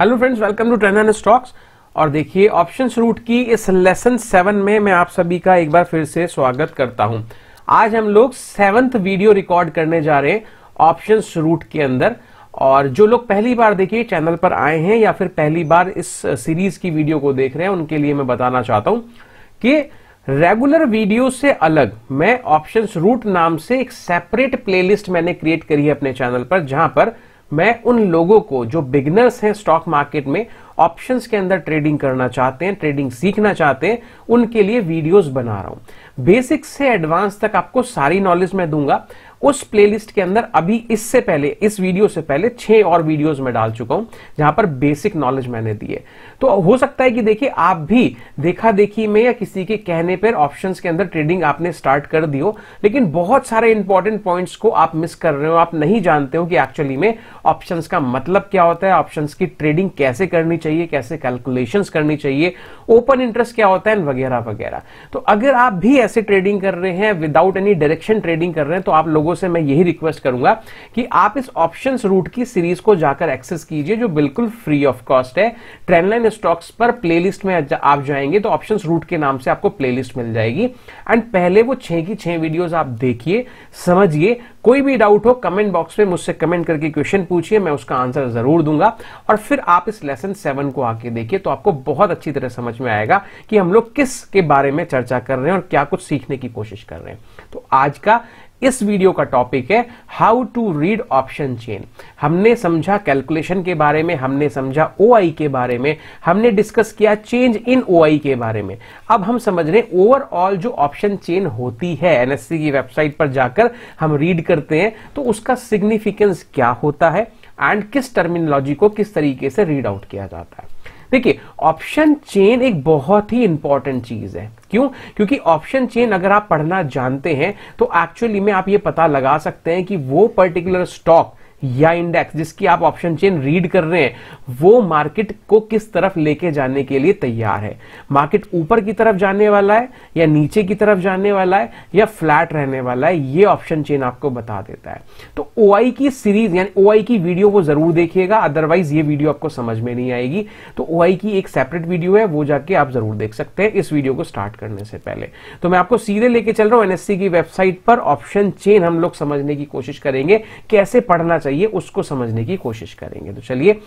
hello friends welcome to trend and stocks और देखिए options root की इस लेसन सेवन में मैं आप सभी का एक बार फिर से स्वागत करता हूं आज हम लोग सेवंथ वीडियो रिकॉर्ड करने जा रहे हैं ऑप्शन रूट के अंदर और जो लोग पहली बार देखिए चैनल पर आए हैं या फिर पहली बार इस सीरीज की वीडियो को देख रहे हैं उनके लिए मैं बताना चाहता हूं कि रेगुलर वीडियो से अलग मैं ऑप्शन रूट नाम से एक सेपरेट प्लेलिस्ट मैंने क्रिएट करी है अपने चैनल पर जहां पर मैं उन लोगों को जो बिगनर्स हैं स्टॉक मार्केट में ऑप्शंस के अंदर ट्रेडिंग करना चाहते हैं ट्रेडिंग सीखना चाहते हैं उनके लिए वीडियोस बना रहा हूं बेसिक से एडवांस तक आपको सारी नॉलेज मैं दूंगा उस प्लेलिस्ट के अंदर अभी इससे पहले इस वीडियो से पहले छह और वीडियोस में डाल चुका हूं जहां पर बेसिक नॉलेज मैंने दी है तो हो सकता है कि देखिए आप भी देखा देखी में या किसी के कहने पर ऑप्शंस के अंदर ट्रेडिंग आपने स्टार्ट कर दी हो लेकिन बहुत सारे इंपॉर्टेंट पॉइंट्स को आप मिस कर रहे हो आप नहीं जानते हो कि एक्चुअली में ऑप्शन का मतलब क्या होता है ऑप्शन की ट्रेडिंग कैसे करनी चाहिए कैसे कैलकुलेशन करनी चाहिए ओपन इंटरेस्ट क्या होता है वगैरह वगैरह तो अगर आप भी ऐसे ट्रेडिंग कर रहे हैं विदाउट एनी डायरेक्शन ट्रेडिंग कर रहे हैं तो आप लोगों लोगों से मैं यही रिक्वेस्ट करूंगा कि आप इस ऑप्शन रूट की सीरीज को जाकर एक्सेस कीजिए जो बिल्कुल फ्री ऑफ कॉस्ट है ट्रेंडलाइन स्टॉक्स पर प्लेलिस्ट में आप जाएंगे तो ऑप्शन रूट के नाम से आपको प्लेलिस्ट मिल जाएगी एंड पहले वो छह की छह वीडियोज आप देखिए समझिए कोई भी डाउट हो कमेंट बॉक्स में मुझसे कमेंट करके क्वेश्चन पूछिए मैं उसका आंसर जरूर दूंगा और फिर आप इस लेसन सेवन को आके देखिए तो आपको बहुत अच्छी तरह समझ में आएगा कि हम लोग किस के बारे में चर्चा कर रहे हैं और क्या कुछ सीखने की कोशिश कर रहे हैं तो आज का इस वीडियो का टॉपिक है how to read option chain हमने समझा कैलकुलेशन के बारे में हमने समझा ओ के बारे में हमने डिस्कस किया चेंज इन ओ के बारे में अब हम समझ रहे हैं ओवरऑल जो ऑप्शन चेन होती है एनएससी की वेबसाइट पर जाकर हम रीड करते हैं तो उसका सिग्निफिकेंस क्या होता है एंड किस टर्मिनोलॉजी को किस तरीके से रीड आउट किया जाता है देखिए ऑप्शन चेन एक बहुत ही इंपॉर्टेंट चीज है क्यों क्योंकि ऑप्शन चेन अगर आप पढ़ना जानते हैं तो एक्चुअली में आप ये पता लगा सकते हैं कि वो पर्टिकुलर स्टॉक या इंडेक्स जिसकी आप ऑप्शन चेन रीड कर रहे हैं वो मार्केट को किस तरफ लेके जाने के लिए तैयार है मार्केट ऊपर की तरफ जाने वाला है या नीचे की तरफ जाने वाला है या फ्लैट रहने वाला है ये ऑप्शन चेन आपको बता देता है तो ओ की सीरीज यानी ओ की वीडियो वो जरूर देखिएगा अदरवाइज ये वीडियो आपको समझ में नहीं आएगी तो ओ की एक सेपरेट वीडियो है वो जाके आप जरूर देख सकते हैं इस वीडियो को स्टार्ट करने से पहले तो मैं आपको सीधे लेके चल रहा हूं एनएससी की वेबसाइट पर ऑप्शन चेन हम लोग समझने की कोशिश करेंगे कैसे पढ़ना चाहिए चाहिए उसको समझने की कोशिश करेंगे तो चलिए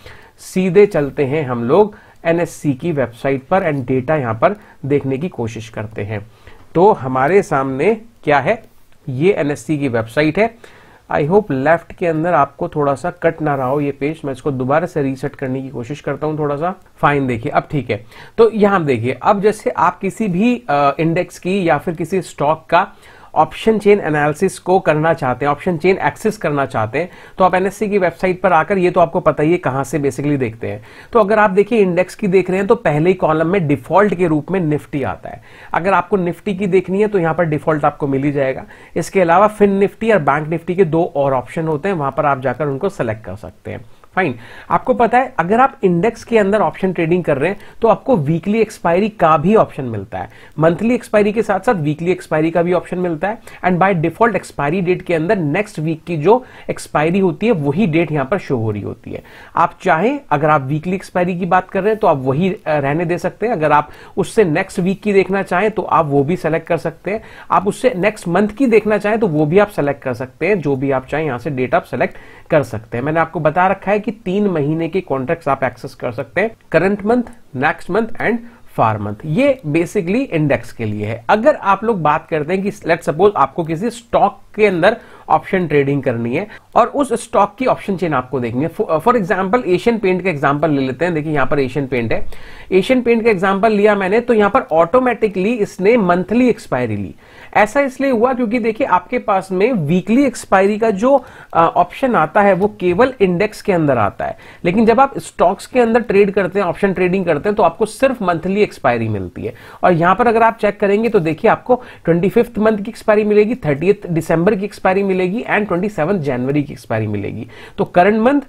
सीधे चलते हैं हम लोग एनएससी की वेबसाइट पर एंड डेटा यहाँ पर देखने की कोशिश करते हैं तो हमारे सामने क्या है ये एनएससी की वेबसाइट है आई होप लेफ्ट के अंदर आपको थोड़ा सा कट ना रहा हो ये पेज मैं इसको दोबारा से रीसेट करने की कोशिश करता हूँ थोड़ा सा फाइन देखिए अब ठीक है तो यहां देखिए अब जैसे आप किसी भी इंडेक्स की या फिर किसी स्टॉक का ऑप्शन चेन एनालिसिस को करना चाहते हैं ऑप्शन चेन एक्सेस करना चाहते हैं तो आप एनएससी की वेबसाइट पर आकर ये तो आपको पता ही है कहां से बेसिकली देखते हैं तो अगर आप देखिए इंडेक्स की देख रहे हैं तो पहले ही कॉलम में डिफॉल्ट के रूप में निफ्टी आता है अगर आपको निफ्टी की देखनी है तो यहां पर डिफॉल्ट आपको मिल ही जाएगा इसके अलावा फिन निफ्टी और बैंक निफ्टी के दो और ऑप्शन होते हैं वहां पर आप जाकर उनको सेलेक्ट कर सकते हैं फाइन आपको पता है अगर आप इंडेक्स के अंदर ऑप्शन ट्रेडिंग कर रहे हैं तो आपको वीकली एक्सपायरी का भी ऑप्शन मिलता है मंथली एक्सपायरी के साथ साथ वीकली एक्सपायरी का भी ऑप्शन मिलता है and by default expiry date के अंदर नेक्स्ट वीक की जो एक्सपायरी होती है वही डेट यहां पर शो हो रही होती है आप चाहें अगर आप वीकली एक्सपायरी की बात कर रहे हैं तो आप वही रहने दे सकते हैं अगर आप उससे नेक्स्ट वीक की देखना चाहें तो आप वो भी सेलेक्ट कर सकते हैं आप उससे नेक्स्ट मंथ की देखना चाहें तो वो भी आप सेलेक्ट कर सकते हैं जो भी आप चाहें यहां से डेट आप सेलेक्ट कर सकते हैं मैंने आपको बता रखा है कि तीन महीने के कॉन्ट्रैक्ट आप एक्सेस कर सकते हैं current month next month and far month ये बेसिकली इंडेक्स के लिए है अगर आप लोग बात करते हैं कि लेट सपोज आपको किसी स्टॉक के अंदर ऑप्शन ट्रेडिंग करनी है और उस स्टॉक की ऑप्शन चेन आपको देखनी है फॉर एग्जाम्पल एशियन पेंट का एग्जाम्पल ले लेते हैं देखिए यहां पर एशियन पेंट है एशियन पेंट का एग्जाम्पल लिया मैंने तो यहां पर ऑटोमेटिकली इसने मंथली एक्सपायरी ली ऐसा इसलिए हुआ क्योंकि देखिए आपके पास में वीकली एक्सपायरी का जो ऑप्शन आता है वो केवल इंडेक्स के अंदर आता है लेकिन जब आप स्टॉक्स के अंदर ट्रेड करते हैं ऑप्शन ट्रेडिंग करते हैं तो आपको सिर्फ मंथली एक्सपायरी मिलती है और यहां पर अगर आप चेक करेंगे तो देखिए आपको ट्वेंटी मंथ की एक्सपायरी मिलेगी थर्टी दिसंबर की एक्सपायरी मिलेगी मिलेगी एंड ट्वेंटी जनवरी की एक्सपायरी मिलेगी तो current month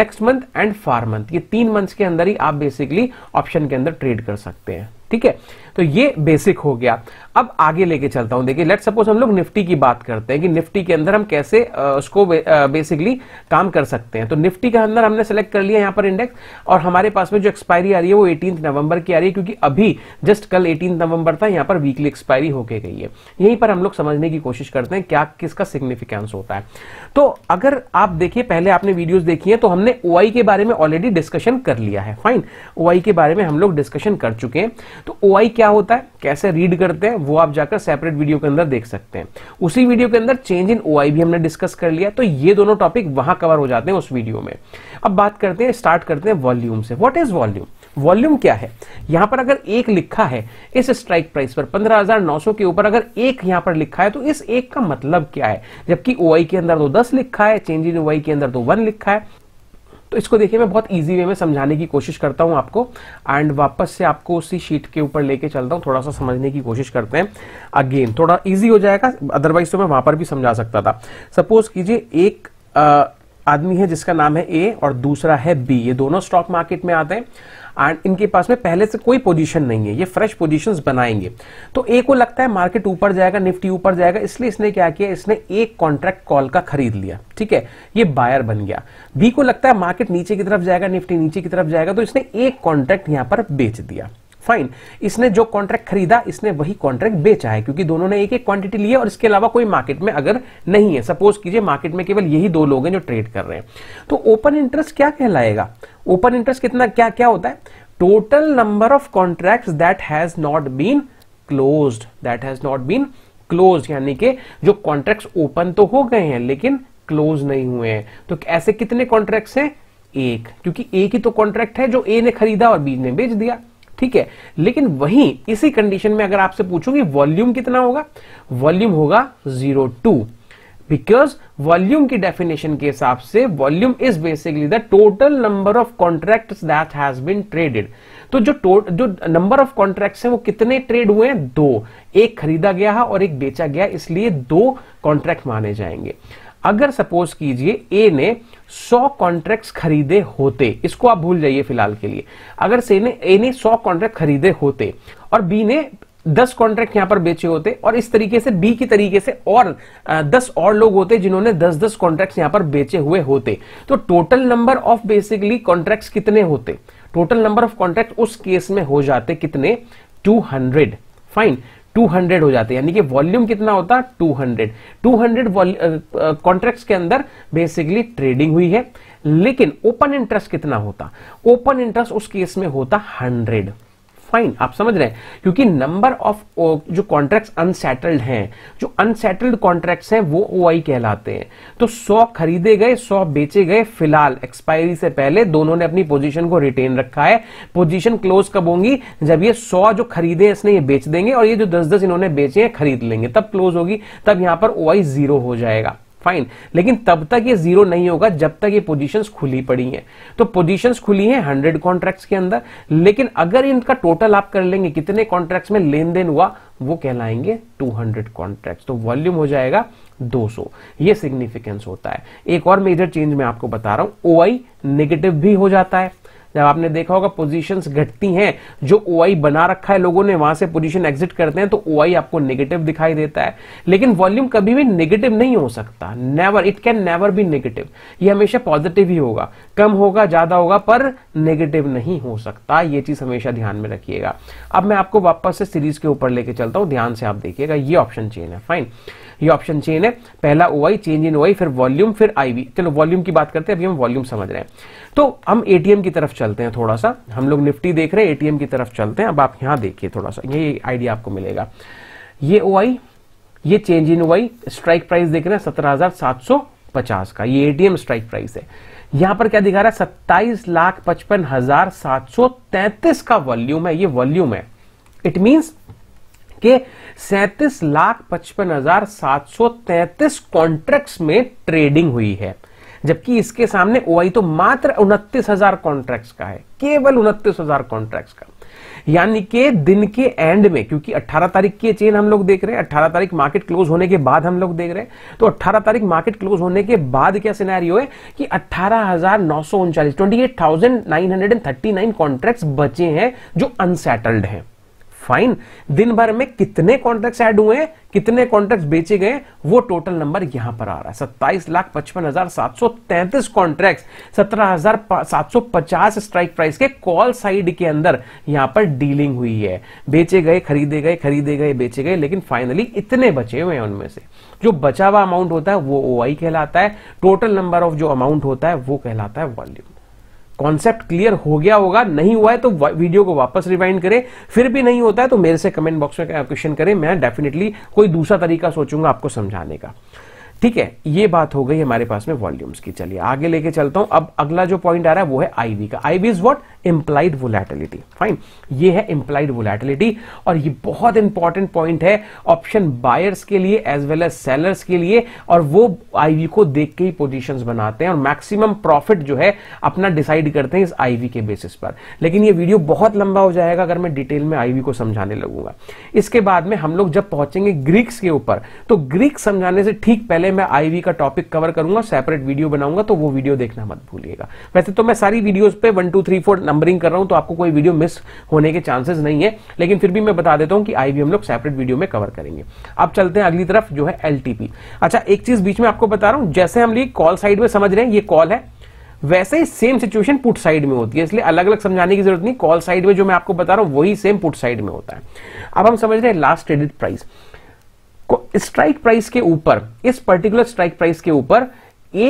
next month and far month ये तीन मंथ्स के अंदर ही आप बेसिकली ऑप्शन के अंदर ट्रेड कर सकते हैं ठीक है तो ये बेसिक हो गया अब आगे लेके चलता हूं देखिए लेट सपोज हम लोग निफ्टी की बात करते हैं कि निफ्टी के अंदर हम कैसे आ, उसको बे, आ, बेसिकली काम कर सकते हैं तो निफ्टी के अंदर हमने सेलेक्ट कर लिया यहां पर इंडेक्स और हमारे पास में जो एक्सपायरी आ रही है वो एटीन नवंबर की आ रही है क्योंकि अभी जस्ट कल एटीन नवंबर था यहां पर वीकली एक्सपायरी होके गई है यहीं पर हम लोग समझने की कोशिश करते हैं क्या किसका सिग्निफिकेंस होता है तो अगर आप देखिए पहले आपने वीडियोज देखी है तो हमने ओ के बारे में ऑलरेडी डिस्कशन कर लिया है फाइन ओ के बारे में हम लोग डिस्कशन कर चुके हैं तो ओ क्या होता है कैसे रीड करते हैं वो आप जाकर सेपरेट वीडियो के अंदर देख सकते हैं उसी वीडियो के अंदर चेंज इन ओ भी हमने डिस्कस कर लिया तो ये दोनों टॉपिक वहां कवर हो जाते हैं उस वीडियो में अब बात करते हैं स्टार्ट करते हैं वॉल्यूम से वॉट इज वॉल्यूम वॉल्यूम क्या है यहां पर अगर एक लिखा है इस स्ट्राइक प्राइस पर 15,900 के ऊपर अगर एक यहां पर लिखा है तो इस एक का मतलब क्या है जबकि ओ के अंदर तो 10 लिखा है चेंज इन ओ के अंदर तो 1 लिखा है तो इसको देखिए मैं बहुत ईजी वे में समझाने की कोशिश करता हूँ आपको एंड वापस से आपको उसी शीट के ऊपर लेके चलता हूँ थोड़ा सा समझने की कोशिश करते हैं अगेन थोड़ा इजी हो जाएगा अदरवाइज तो मैं वहां पर भी समझा सकता था सपोज कीजिए एक आदमी है जिसका नाम है ए और दूसरा है बी ये दोनों स्टॉक मार्केट में आते हैं एंड इनके पास में पहले से कोई पोजीशन नहीं है ये फ्रेश पोजीशंस बनाएंगे तो ए को लगता है मार्केट ऊपर जाएगा निफ्टी ऊपर जाएगा इसलिए इसने क्या किया इसने एक कॉन्ट्रैक्ट कॉल का खरीद लिया ठीक है ये बायर बन गया बी को लगता है मार्केट नीचे की तरफ जाएगा निफ्टी नीचे की तरफ जाएगा तो इसने एक कॉन्ट्रैक्ट यहां पर बेच दिया फाइन इसने जो कॉन्ट्रैक्ट खरीदा इसने वही कॉन्ट्रैक्ट बेचा है क्योंकि दोनों ने एक एक क्वांटिटी ली है और इसके अलावा कोई मार्केट में अगर नहीं है सपोज कीजिए मार्केट में केवल यही दो लोग हैं जो ट्रेड कर रहे हैं तो ओपन इंटरेस्ट क्या कहलाएगा ओपन इंटरेस्ट कितना क्या क्या होता है total number of contract that has not been close that has not been close यानी कि जो कॉन्ट्रैक्ट ओपन तो हो गए हैं लेकिन क्लोज नहीं हुए हैं तो ऐसे कितने कॉन्ट्रैक्ट हैं एक क्योंकि एक ही तो कॉन्ट्रैक्ट है जो ए ने खरीदा और बी ने बेच दिया ठीक है लेकिन वहीं इसी कंडीशन में अगर आपसे पूछूंगी वॉल्यूम कितना होगा वॉल्यूम होगा जीरो टू बिकॉज वॉल्यूम की डेफिनेशन के हिसाब से volume is basically the total number of contract that has been traded तो जो जो नंबर ऑफ कॉन्ट्रैक्ट्स हैं वो कितने ट्रेड हुए हैं दो एक खरीदा गया है और एक बेचा गया इसलिए दो कॉन्ट्रैक्ट माने जाएंगे अगर सपोज कीजिए ए ने 100 कॉन्ट्रैक्ट्स खरीदे होते इसको आप भूल जाइए फिलहाल के लिए अगर से ने ए ने 100 कॉन्ट्रैक्ट खरीदे होते और बी ने 10 कॉन्ट्रैक्ट यहां पर बेचे होते और इस तरीके से बी की तरीके से और 10 और लोग होते जिन्होंने 10-10 कॉन्ट्रैक्ट्स यहां पर बेचे हुए होते तो total number of basically contracts कितने होते टोटल नंबर ऑफ कॉन्ट्रैक्ट उस केस में हो जाते कितने 200 फाइन 200 हो जाते हैं यानी कि वॉल्यूम कितना होता है 200 200 कॉन्ट्रैक्ट्स के अंदर बेसिकली ट्रेडिंग हुई है लेकिन ओपन इंटरेस्ट कितना होता ओपन इंटरेस्ट उस केस में होता 100 फाइन आप समझ रहे हैं क्योंकि नंबर ऑफ जो कॉन्ट्रैक्ट्स अनसेटल्ड हैं जो अनसेटल्ड कॉन्ट्रैक्ट्स हैं वो ओ कहलाते हैं तो सौ खरीदे गए सौ बेचे गए फिलहाल एक्सपायरी से पहले दोनों ने अपनी पोजिशन को रिटेन रखा है पोजिशन क्लोज कब होंगी जब ये सौ जो खरीदे इसने ये बेच देंगे और ये जो दस दस इन्होंने बेचे हैं खरीद लेंगे तब क्लोज होगी तब यहां पर ओ जीरो हो जाएगा फाइन लेकिन तब तक ये जीरो नहीं होगा जब तक ये पोजीशंस खुली पड़ी हैं तो पोजीशंस खुली हैं हंड्रेड कॉन्ट्रैक्ट्स के अंदर लेकिन अगर इनका टोटल आप कर लेंगे कितने कॉन्ट्रैक्ट्स में लेन देन हुआ वो कहलाएंगे 200 कॉन्ट्रैक्ट्स तो वॉल्यूम हो जाएगा 200 ये सिग्निफिकेंस होता है एक और मेजर चेंज मैं आपको बता रहा हूं ओआई नेगेटिव भी हो जाता है जब आपने देखा होगा पोजीशन घटती हैं जो ओ बना रखा है लोगों ने वहां से पोजीशन एग्जिट करते हैं तो ओ आपको नेगेटिव दिखाई देता है लेकिन वॉल्यूम कभी भी नेगेटिव नहीं हो सकता never it can never be negative ये हमेशा पॉजिटिव ही होगा कम होगा ज्यादा होगा पर नेगेटिव नहीं हो सकता ये चीज हमेशा ध्यान में रखिएगा अब मैं आपको वापस से सीरीज के ऊपर लेके चलता हूं ध्यान से आप देखिएगा ये ऑप्शन चेन है फाइन ये ऑप्शन चेन है पहला ओआई चेंज इन ओआई फिर वॉल्यूम फिर आईवी चलो वॉल्यूम की बात करते हैं अभी हम वॉल्यूम समझ रहे हैं तो हम एटीएम की तरफ चलते हैं थोड़ा सा हम लोग निफ्टी देख रहे हैं एटीएम की तरफ चलते हैं अब आप यहां देखिए थोड़ा सा ये आइडिया आपको मिलेगा ये ओआई ये change in OI strike price देख रहे हैं सत्रह का ये एटीएम स्ट्राइक प्राइस है यहां पर क्या दिखा रहा है सत्ताईस लाख पचपन हजार सात सौ तैतीस का वॉल्यूम है ये वॉल्यूम है इट मीन्स के सैतीस लाख पचपन हजार सात सौ तैतीस कॉन्ट्रैक्ट में ट्रेडिंग हुई है जबकि इसके सामने ओआई तो मात्र उनतीस हजार कॉन्ट्रैक्ट का है केवल उनतीस हजार कॉन्ट्रैक्ट का यानी कि दिन के एंड में क्योंकि 18 तारीख की चेन हम लोग देख रहे हैं 18 तारीख मार्केट क्लोज होने के बाद हम लोग देख रहे हैं तो 18 तारीख मार्केट क्लोज होने के बाद क्या सिनेरियो है कि अट्ठारह हजार नौ सौ उनचालीस twenty eight thousand nine hundred and thirty nine contract बचे हैं जो अनसेटल्ड हैं फाइन दिन भर में कितने कॉन्ट्रैक्ट ऐड हुए कितने कॉन्ट्रैक्ट बेचे गए वो टोटल नंबर यहां पर आ रहा है सत्ताईस लाख पचपन हजार सात सौ तैंतीस कॉन्ट्रैक्ट सत्रह हजार सात सौ पचास स्ट्राइक प्राइस के कॉल साइड के अंदर यहां पर डीलिंग हुई है बेचे गए खरीदे गए खरीदे गए बेचे गए लेकिन फाइनली इतने बचे हुए हैं उनमें से जो बचा हुआ अमाउंट होता है वो ओ कहलाता है टोटल नंबर ऑफ जो अमाउंट होता है वो कहलाता है वॉल्यूम कॉन्सेप्ट क्लियर हो गया होगा नहीं हुआ है तो वीडियो को वापस रिवाइंड करें फिर भी नहीं होता है तो मेरे से कमेंट बॉक्स में क्वेश्चन करें मैं डेफिनेटली कोई दूसरा तरीका सोचूंगा आपको समझाने का ठीक है ये बात हो गई हमारे पास में वॉल्यूम्स की चलिए आगे लेके चलता हूं अब अगला जो पॉइंट आ रहा है वो है आईवी का IV is what implied volatility fine ये है इंप्लाइड वोलेटिलिटी और ये बहुत इंपॉर्टेंट पॉइंट है ऑप्शन बायर्स के लिए एज वेल एज सेलर्स के लिए और वो आईवी को देख के ही पोजिशन बनाते हैं और मैक्सिमम प्रॉफिट जो है अपना डिसाइड करते हैं इस आईवी के बेसिस पर लेकिन ये वीडियो बहुत लंबा हो जाएगा अगर मैं डिटेल में आईवी को समझाने लगूंगा इसके बाद में हम लोग जब पहुंचेंगे ग्रीक्स के ऊपर तो ग्रीक समझाने से ठीक पहले मैं आईवी का टॉपिक कवर करूंगा सेपरेट वीडियो बनाऊंगा तो वो वीडियो देखना मत भूलिएगा वैसे तो मैं सारी वीडियोज पे one two three four numbering कर रहा हूं तो आपको कोई वीडियो मिस होने के चांसेस नहीं है लेकिन फिर भी मैं बता देता हूं कि आई हम लोग सेपरेट वीडियो में कवर करेंगे अब चलते हैं अगली तरफ जो है एल अच्छा एक चीज बीच में आपको बता रहा हूं जैसे हम लोग कॉल साइड में समझ रहे हैं ये कॉल है वैसे ही सेम सिचुएशन पुट साइड में होती है इसलिए अलग अलग समझाने की जरूरत नहीं कॉल साइड में जो मैं आपको बता रहा हूं वही सेम पुट साइड में होता है अब हम समझ रहे हैं last credit price strike price के ऊपर इस पर्टिकुलर स्ट्राइक प्राइस के ऊपर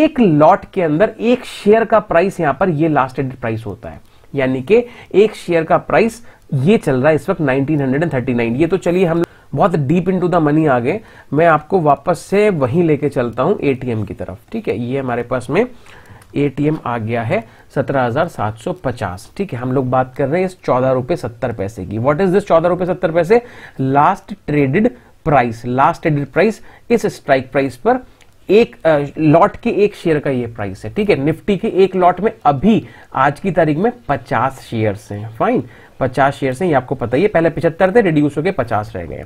एक लॉट के अंदर एक शेयर का प्राइस यहां पर ये लास्ट एडेड प्राइस होता है यानी कि एक शेयर का प्राइस ये चल रहा है इस वक्त 1939 ये तो चलिए हम बहुत डीप इनटू द मनी आ गए मैं आपको वापस से वहीं लेके चलता हूं एटीएम की तरफ ठीक है ये हमारे पास में एटीएम आ गया है 17,750 ठीक है हम लोग बात कर रहे हैं इस चौदह रुपए सत्तर पैसे की व्हाट इज दिस चौदह रुपए सत्तर पैसे last traded price last traded price इस स्ट्राइक प्राइस पर एक लॉट के एक शेयर का ये प्राइस है ठीक है निफ्टी के एक लॉट में अभी आज की तारीख में 50 शेयर्स हैं फाइन 50 शेयर्स हैं ये आपको पता ही है पहले 75 थे रिड्यूस हो गए 50 रह गए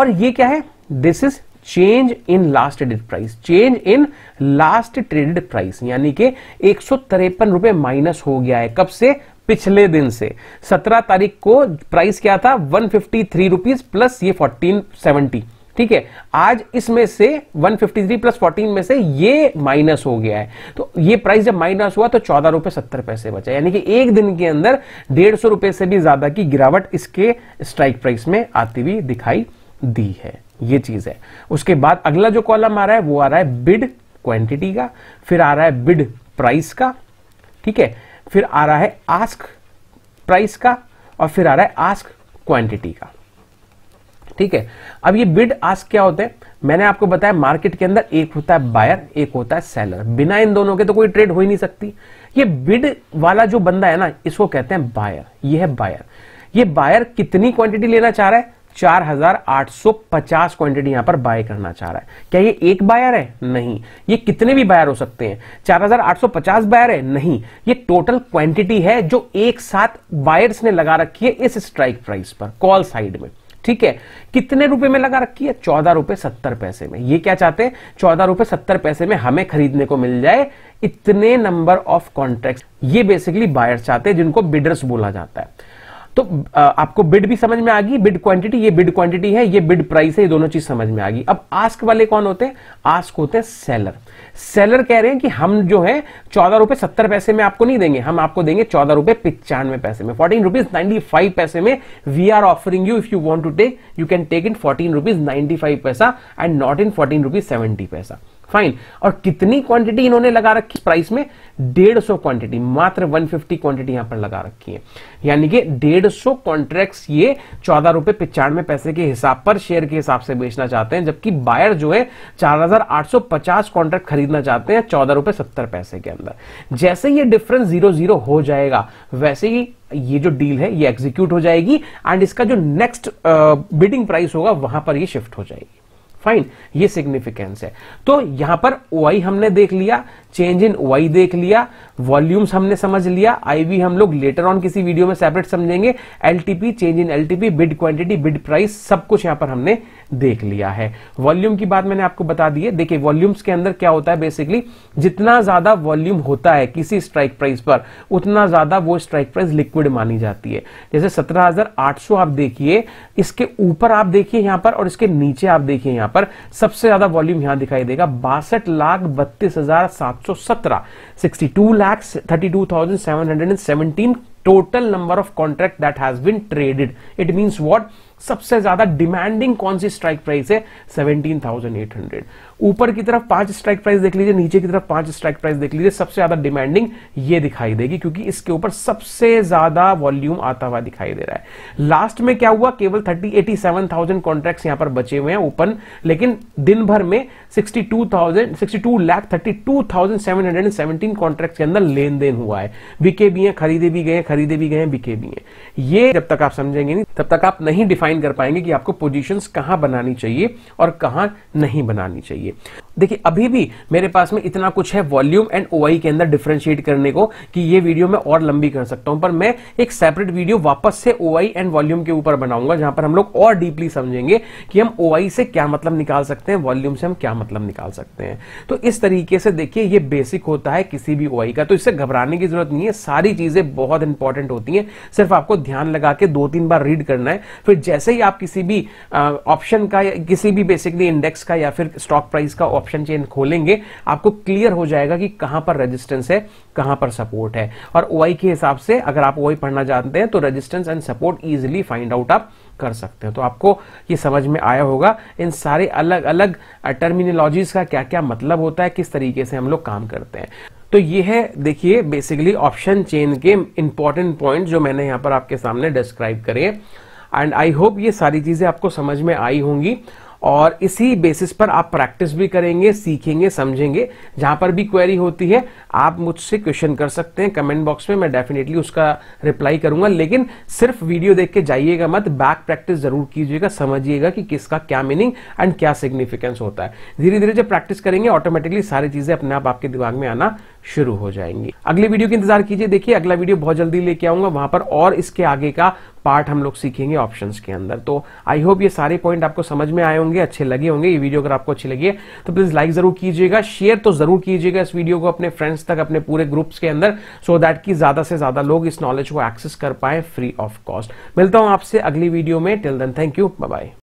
और ये क्या है this is change in last traded price change in last traded price यानी कि एक रुपए माइनस हो गया है कब से पिछले दिन से 17 तारीख को प्राइस क्या था 153 रुपीस प्लस ये 1470 ठीक है आज इसमें से 153 प्लस 14 में से ये माइनस हो गया है तो ये प्राइस जब माइनस हुआ तो चौदह रुपए सत्तर पैसे बचा यानी कि एक दिन के अंदर डेढ़ सौ रुपए से भी ज्यादा की गिरावट इसके स्ट्राइक प्राइस में आती हुई दिखाई दी है ये चीज है उसके बाद अगला जो कॉलम आ रहा है वो आ रहा है बिड क्वांटिटी का फिर आ रहा है बिड प्राइस का ठीक है फिर आ रहा है आस्क प्राइस का और फिर आ रहा है आस्क क्वांटिटी का ठीक है अब ये बिड आस्क क्या होते हैं मैंने आपको बताया मार्केट के अंदर एक होता है बायर एक होता है सेलर बिना इन दोनों के तो कोई ट्रेड हो ही नहीं सकती ये बिड वाला जो बंदा है ना इसको कहते हैं बायर ये है बायर ये बायर कितनी क्वांटिटी लेना चाह रहा है 4,850 क्वांटिटी यहां पर बाय करना चाह रहा है क्या ये एक बायर है नहीं ये कितने भी बायर हो सकते हैं 4,850 बायर है नहीं ये टोटल क्वांटिटी है जो एक साथ बायर्स ने लगा रखी है इस स्ट्राइक प्राइस पर कॉल साइड में ठीक है कितने रुपए में लगा रखी है चौदह रुपए सत्तर पैसे में ये क्या चाहते हैं चौदह रुपए सत्तर पैसे में हमें खरीदने को मिल जाए इतने नंबर ऑफ कॉन्ट्रैक्ट ये बेसिकली बायर्स चाहते हैं जिनको बिडर्स बोला जाता है तो आपको बिड भी समझ में आ गई बिड क्वांटिटी ये बिड क्वांटिटी है ये बिड प्राइस है ये दोनों चीज समझ में आ गई अब आस्क वाले कौन होते हैं आस्क होते हैं सेलर सेलर कह रहे हैं कि हम जो है चौदह रुपए सत्तर पैसे में आपको नहीं देंगे हम आपको देंगे चौदह रुपए पिचानवे पैसे में फोर्टीन रुपीज नाइनटी फाइव पैसे में we are offering you if you want to take you can take in fourteen rupees ninety five पैसा and not in fourteen rupees seventy पैसा फाइन और कितनी क्वांटिटी इन्होंने लगा रखी प्राइस में डेढ़ सौ क्वांटिटी मात्र 150 क्वांटिटी यहां पर लगा रखी है यानी कि डेढ़ सौ कॉन्ट्रैक्ट ये चौदह रुपए पिचानवे पैसे के हिसाब पर शेयर के हिसाब से बेचना चाहते हैं जबकि बायर जो है 4850 कॉन्ट्रैक्ट खरीदना चाहते हैं चौदह रुपए सत्तर पैसे के अंदर जैसे ये डिफरेंस जीरो जीरो हो जाएगा वैसे ही ये जो डील है ये एग्जीक्यूट हो जाएगी एंड इसका जो नेक्स्ट बिडिंग प्राइस होगा वहां पर यह शिफ्ट हो जाएगी फाइन ये सिग्निफिकेंस है तो यहां पर वाई हमने देख लिया चेंज इन वाई देख लिया वॉल्यूम्स हमने समझ लिया आईवी हम लोग लेटर ऑन किसी वीडियो में सेपरेट समझेंगे LTP change in LTP bid quantity bid price सब कुछ यहां पर हमने देख लिया है वॉल्यूम की बात मैंने आपको बता दी है देखिए वॉल्यूम्स के अंदर क्या होता है बेसिकली जितना ज्यादा वॉल्यूम होता है किसी स्ट्राइक प्राइस पर उतना ज्यादा वो स्ट्राइक प्राइस लिक्विड मानी जाती है जैसे सत्रह आप देखिए इसके ऊपर आप देखिए यहां पर और इसके नीचे आप देखिए यहां पर सबसे ज्यादा वॉल्यूम यहां दिखाई देगा बासठ लाख बत्तीस हजार सात सौ सत्रह sixty two lakh thirty two thousand seven hundred and seventeen total number of contract that has been traded it means what सबसे ज्यादा डिमांडिंग कौन सी स्ट्राइक प्राइस है सेवनटीन थाउजेंड एट हंड्रेड ऊपर की तरफ पांच स्ट्राइक प्राइस देख लीजिए नीचे की तरफ पांच स्ट्राइक प्राइस देख लीजिए सबसे ज्यादा डिमांडिंग ये दिखाई देगी क्योंकि इसके ऊपर सबसे ज्यादा वॉल्यूम आता हुआ दिखाई दे रहा है लास्ट में क्या हुआ केवल thirty eighty seven thousand contract यहां पर बचे हुए हैं ओपन लेकिन दिन भर में sixty two thousand sixty two lakh thirty two thousand seven hundred and seventeen contract के अंदर लेन देन हुआ है बिके भी हैं खरीदे भी गए खरीदे भी गए बिके भी हैं ये जब तक आप समझेंगे नहीं तब तक आप नहीं डिफाइन कर पाएंगे कि आपको पोजिशन कहां बनानी चाहिए और कहां नहीं बनानी चाहिए चाहिए देखिए अभी भी मेरे पास में इतना कुछ है वॉल्यूम एंड ओआई के अंदर डिफ्रेंशिएट करने को कि ये वीडियो मैं और लंबी कर सकता हूं पर मैं एक सेपरेट वीडियो वापस से ओआई एंड वॉल्यूम के ऊपर बनाऊंगा जहां पर हम लोग और डीपली समझेंगे कि हम ओआई से क्या मतलब निकाल सकते हैं वॉल्यूम से हम क्या मतलब निकाल सकते हैं तो इस तरीके से देखिए ये बेसिक होता है किसी भी ओ का तो इससे घबराने की जरूरत नहीं है सारी चीजें बहुत इंपॉर्टेंट होती है सिर्फ आपको ध्यान लगा के दो तीन बार रीड करना है फिर जैसे ही आप किसी भी ऑप्शन का किसी भी बेसिकली इंडेक्स का या फिर स्टॉक प्राइस का ऑप्शन चेन खोलेंगे आपको क्लियर हो जाएगा कि कहां पर रेजिस्टेंस है कहां पर सपोर्ट है और ओ के हिसाब से अगर आप ओ पढ़ना जानते हैं तो resistance and support easily find out आप कर सकते हैं तो आपको ये समझ में आया होगा इन सारे अलग अलग टर्मिनोलॉजीज का क्या क्या मतलब होता है किस तरीके से हम लोग काम करते हैं तो ये है देखिए बेसिकली ऑप्शन चेन के इंपॉर्टेंट पॉइंट जो मैंने यहां पर आपके सामने डिस्क्राइब करे एंड आई होप ये सारी चीजें आपको समझ में आई होंगी और इसी बेसिस पर आप प्रैक्टिस भी करेंगे सीखेंगे समझेंगे जहां पर भी क्वेरी होती है आप मुझसे क्वेश्चन कर सकते हैं कमेंट बॉक्स में मैं डेफिनेटली उसका रिप्लाई करूंगा लेकिन सिर्फ वीडियो देख के जाइएगा मत बैक प्रैक्टिस जरूर कीजिएगा समझिएगा कि किसका क्या मीनिंग एंड क्या सिग्निफिकेंस होता है धीरे धीरे जब प्रैक्टिस करेंगे ऑटोमेटिकली सारी चीजें अपने आप आपके दिमाग में आना शुरू हो जाएंगी अगली वीडियो के इंतजार कीजिए देखिए अगला वीडियो बहुत जल्दी लेके आऊंगा वहां पर और इसके आगे का पार्ट हम लोग सीखेंगे ऑप्शंस के अंदर तो आई होप ये सारे पॉइंट आपको समझ में आए होंगे अच्छे लगे होंगे ये वीडियो अगर आपको अच्छी लगी है तो प्लीज लाइक जरूर कीजिएगा शेयर तो जरूर कीजिएगा इस वीडियो को अपने फ्रेंड्स तक अपने पूरे ग्रुप्स के अंदर सो दैट की ज्यादा से ज्यादा लोग इस नॉलेज को एक्सेस कर पाए फ्री ऑफ कॉस्ट मिलता हूं आपसे अगली वीडियो में till then thank you bye